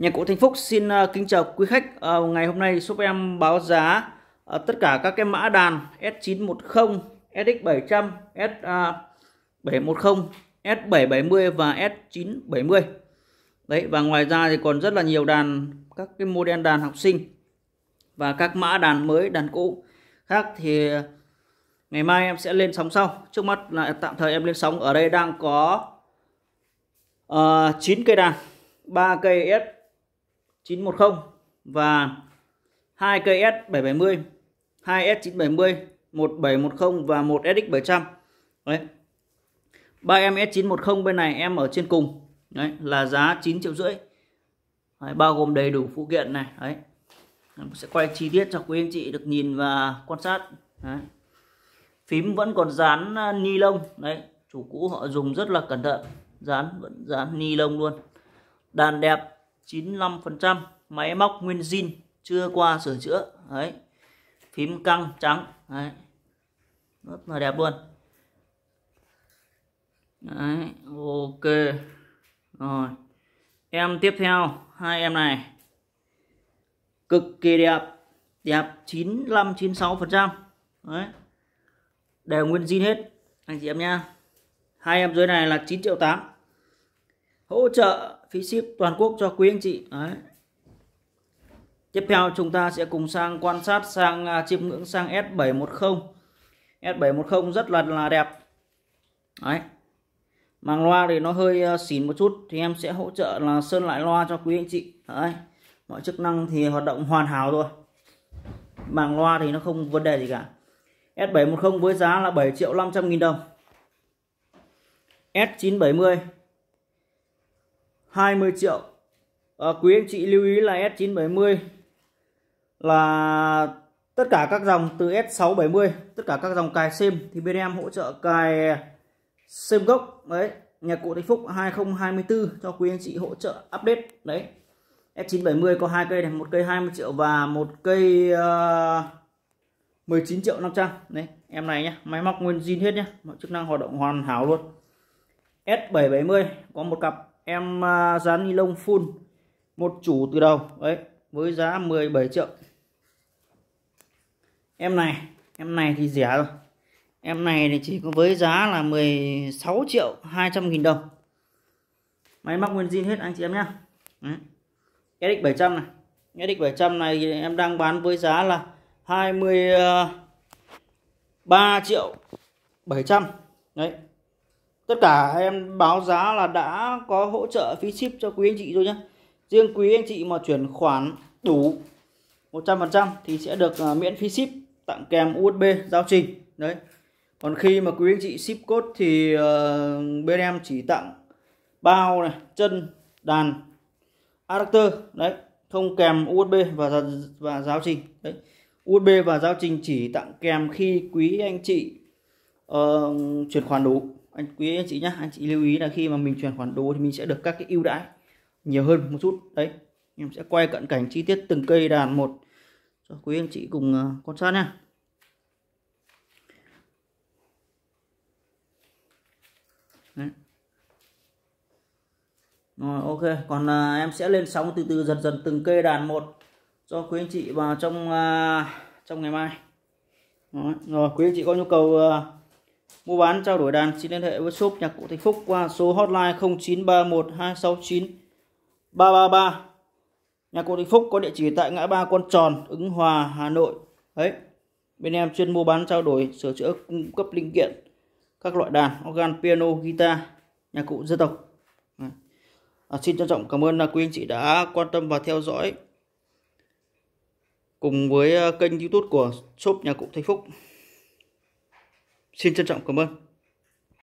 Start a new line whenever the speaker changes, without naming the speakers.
Nhà cổ Thanh Phúc xin ờ, kính chào quý khách. Ờ, ngày hôm nay shop em báo giá ờ, tất cả các cái mã đàn S910, SX700, S710, S770 và S970. Đấy và ngoài ra thì còn rất là nhiều đàn các cái model đàn học sinh và các mã đàn mới, đàn cũ khác thì ngày mai em sẽ lên sóng sau. Trước mắt là tạm thời em lên sóng ở đây đang có uh, 9 cây đàn, 3 cây S 910 và hai cây S770, 2 S970, 1710 và 1 SX700. Đấy. Ba em S910 bên này em ở trên cùng. Đấy, là giá 9 triệu rưỡi. Đấy, bao gồm đầy đủ phụ kiện này, đấy. Em sẽ quay chi tiết cho quý anh chị được nhìn và quan sát. Đấy. Phím vẫn còn dán à, ni lông, đấy, chủ cũ họ dùng rất là cẩn thận, dán vẫn dán ni lông luôn. Đàn đẹp 95% máy móc nguyên zin chưa qua sửa chữa đấy phím căng trắng đấy rất là đẹp luôn đấy ok rồi em tiếp theo hai em này cực kỳ đẹp đẹp 95 96 phần trăm đấy đều nguyên zin hết anh chị em nha hai em dưới này là 9 triệu 8 hỗ trợ phí ship toàn quốc cho quý anh chị đấy Tiếp theo chúng ta sẽ cùng sang quan sát sang à, chiêm ngưỡng sang S710. S710 rất là là đẹp. Đấy. Màng loa thì nó hơi à, xỉn một chút thì em sẽ hỗ trợ là sơn lại loa cho quý anh chị. Đấy. Mọi chức năng thì hoạt động hoàn hảo rồi. Màng loa thì nó không vấn đề gì cả. S710 với giá là 7 triệu 500 nghìn đồng. S970 20 triệu à, quý anh chị lưu ý là S970 là tất cả các dòng từ S670 tất cả các dòng cài sim thì bên em hỗ trợ cài sim gốc đấy nhà cụ Thịnh Phúc 2024 cho quý anh chị hỗ trợ update đấy S970 có hai cây này một cây 20 triệu và một cây uh, ờ, 19 triệu 500 đấy em này nhá máy móc nguyên zin hết nhá mọi chức năng hoạt động hoàn hảo luôn S770 có một cặp em dán à, ni lông full một chủ từ đầu đấy với giá 17 triệu em này em này thì rẻ rồi em này thì chỉ có với giá là 16 triệu 200 nghìn đồng máy móc nguyên zin hết anh chị em nhé SX700 này SX700 này em đang bán với giá là 23 à, triệu 700 đấy tất cả em báo giá là đã có hỗ trợ phí ship cho quý anh chị rồi nhé riêng quý anh chị mà chuyển khoản đủ 100% thì sẽ được à, miễn phí ship tặng kèm USB giao trình đấy còn khi mà quý anh chị ship code thì ờ, bên em chỉ tặng bao này chân đàn adapter đấy không kèm USB và và giáo trình đấy USB và giáo trình chỉ tặng kèm khi quý anh chị uh, chuyển khoản đủ anh quý anh chị nhá anh chị lưu ý là khi mà mình chuyển khoản đồ thì mình sẽ được các cái ưu đãi nhiều hơn một chút đấy em sẽ quay cận cảnh chi tiết từng cây đàn một cho quý anh chị cùng à, quan sát nha Rồi ok, còn à, em sẽ lên sóng từ từ dần dần từng cây đàn một cho quý anh chị vào trong à, trong ngày mai. Rồi, rồi quý anh chị có nhu cầu à, mua bán trao đổi đàn xin liên hệ với shop nhạc cụ Thanh Phúc qua số hotline 0931 269 333. Nhạc cụ Thanh Phúc có địa chỉ tại ngã ba Quan Tròn, Ứng Hòa, Hà Nội. Đấy. Bên em chuyên mua bán trao đổi, sửa chữa cung cấp linh kiện các loại đàn, organ, piano, guitar, nhạc cụ dân tộc. À, xin trân trọng cảm ơn à, quý anh chị đã quan tâm và theo dõi cùng với à, kênh youtube của shop nhà cụ Thanh Phúc. Xin trân trọng cảm ơn.